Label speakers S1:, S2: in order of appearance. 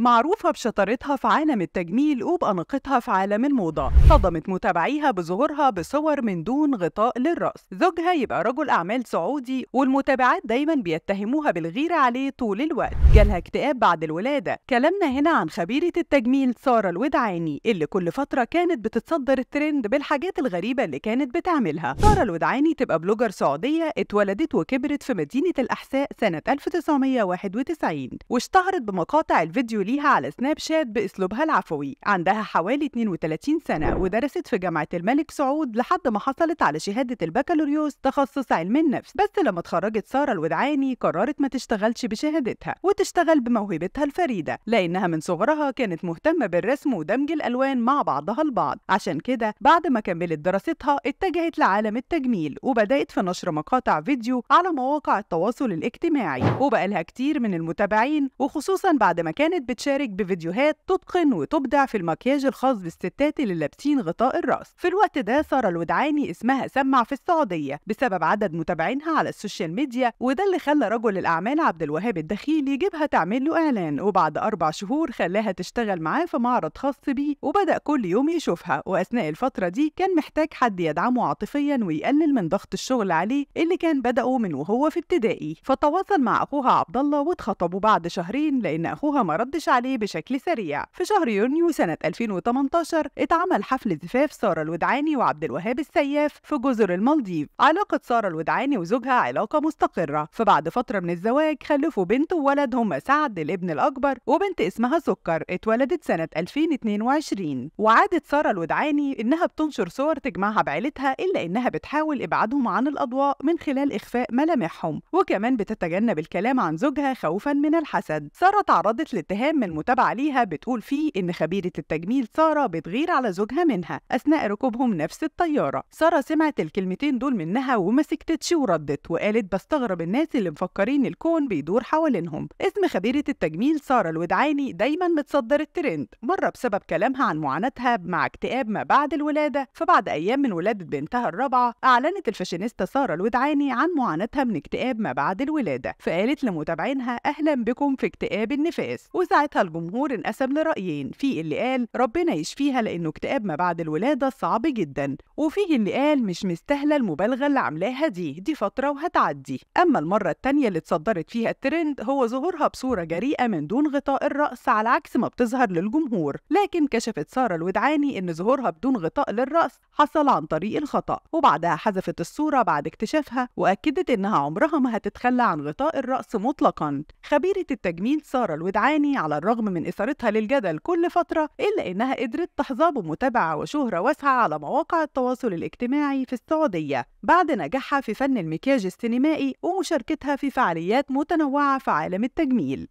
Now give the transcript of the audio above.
S1: معروفة بشطارتها في عالم التجميل وبأناقتها في عالم الموضة صدمت متابعيها بظهورها بصور من دون غطاء للرأس زوجها يبقى رجل أعمال سعودي والمتابعات دايما بيتهموها بالغيرة عليه طول الوقت جالها اكتئاب بعد الولادة كلامنا هنا عن خبيرة التجميل سارة الودعاني اللي كل فترة كانت بتتصدر الترند بالحاجات الغريبة اللي كانت بتعملها سارة الودعاني تبقى بلوجر سعودية اتولدت وكبرت في مدينة الأحساء سنة 1991 واشتهرت بمقاطع الفيديو عليها على سناب شات بأسلوبها العفوي عندها حوالي 32 سنة ودرست في جامعة الملك سعود لحد ما حصلت على شهادة البكالوريوس تخصص علم النفس بس لما اتخرجت سارة الودعاني قررت ما تشتغلش بشهادتها وتشتغل بموهبتها الفريدة لأنها من صغرها كانت مهتمة بالرسم ودمج الألوان مع بعضها البعض عشان كده بعد ما كملت دراستها اتجهت لعالم التجميل وبدأت في نشر مقاطع فيديو على مواقع التواصل الاجتماعي وبقى لها كتير من المتابعين وخصوصا بعد ما كانت بت بتشارك بفيديوهات تتقن وتبدع في المكياج الخاص بالستات اللي لابسين غطاء الراس في الوقت ده سارة الودعاني اسمها سمع في السعودية بسبب عدد متابعينها على السوشيال ميديا وده اللي خلى رجل الأعمال عبد الوهاب الدخيل يجيبها تعمل له إعلان وبعد أربع شهور خلاها تشتغل معاه في معرض خاص بيه وبدأ كل يوم يشوفها وأثناء الفترة دي كان محتاج حد يدعمه عاطفيا ويقلل من ضغط الشغل عليه اللي كان بدأه من وهو في ابتدائي فتواصل مع أخوها عبد الله واتخطبوا بعد شهرين لأن أخوها ما ردش ينعكس عليه بشكل سريع في شهر يونيو سنة 2018 اتعمل حفل زفاف سارة الودعاني وعبد الوهاب السياف في جزر المالديف علاقة سارة الودعاني وزوجها علاقة مستقرة فبعد فترة من الزواج خلفوا بنت وولد هما سعد الابن الأكبر وبنت اسمها سكر اتولدت سنة 2022 وعادت سارة الودعاني إنها بتنشر صور تجمعها بعيلتها إلا إنها بتحاول إبعادهم عن الأضواء من خلال إخفاء ملامحهم وكمان بتتجنب الكلام عن زوجها خوفا من الحسد سارة تعرضت لاتهام تم المتابعة ليها بتقول فيه إن خبيرة التجميل سارة بتغير على زوجها منها أثناء ركوبهم نفس الطيارة سارة سمعت الكلمتين دول منها وما سكتتش وردت وقالت بستغرب الناس اللي مفكرين الكون بيدور حوالينهم اسم خبيرة التجميل سارة الودعاني دايما متصدر الترند مرة بسبب كلامها عن معاناتها مع اكتئاب ما بعد الولادة فبعد أيام من ولادة بنتها الرابعة أعلنت الفاشينيستا سارة الودعاني عن معاناتها من اكتئاب ما بعد الولادة فقالت لمتابعينها أهلا بكم في اكتئاب النفاس وزعلت ساعتها الجمهور انقسم لرأيين في اللي قال ربنا يشفيها لأنه اكتئاب ما بعد الولادة صعب جدا وفيه اللي قال مش مستاهلة المبالغة اللي عاملاها دي دي فترة وهتعدي أما المرة التانية اللي اتصدرت فيها الترند هو ظهورها بصورة جريئة من دون غطاء الرأس على عكس ما بتظهر للجمهور لكن كشفت سارة الودعاني إن ظهورها بدون غطاء للرأس حصل عن طريق الخطأ وبعدها حذفت الصورة بعد اكتشافها وأكدت إنها عمرها ما هتتخلى عن غطاء الرأس مطلقا خبيرة التجميل سارة الودعاني على الرغم من إثارتها للجدل كل فترة إلا إنها قدرت تحظى بمتابعة وشهرة واسعة على مواقع التواصل الاجتماعي في السعودية بعد نجاحها في فن المكياج السينمائي ومشاركتها في فعاليات متنوعة في عالم التجميل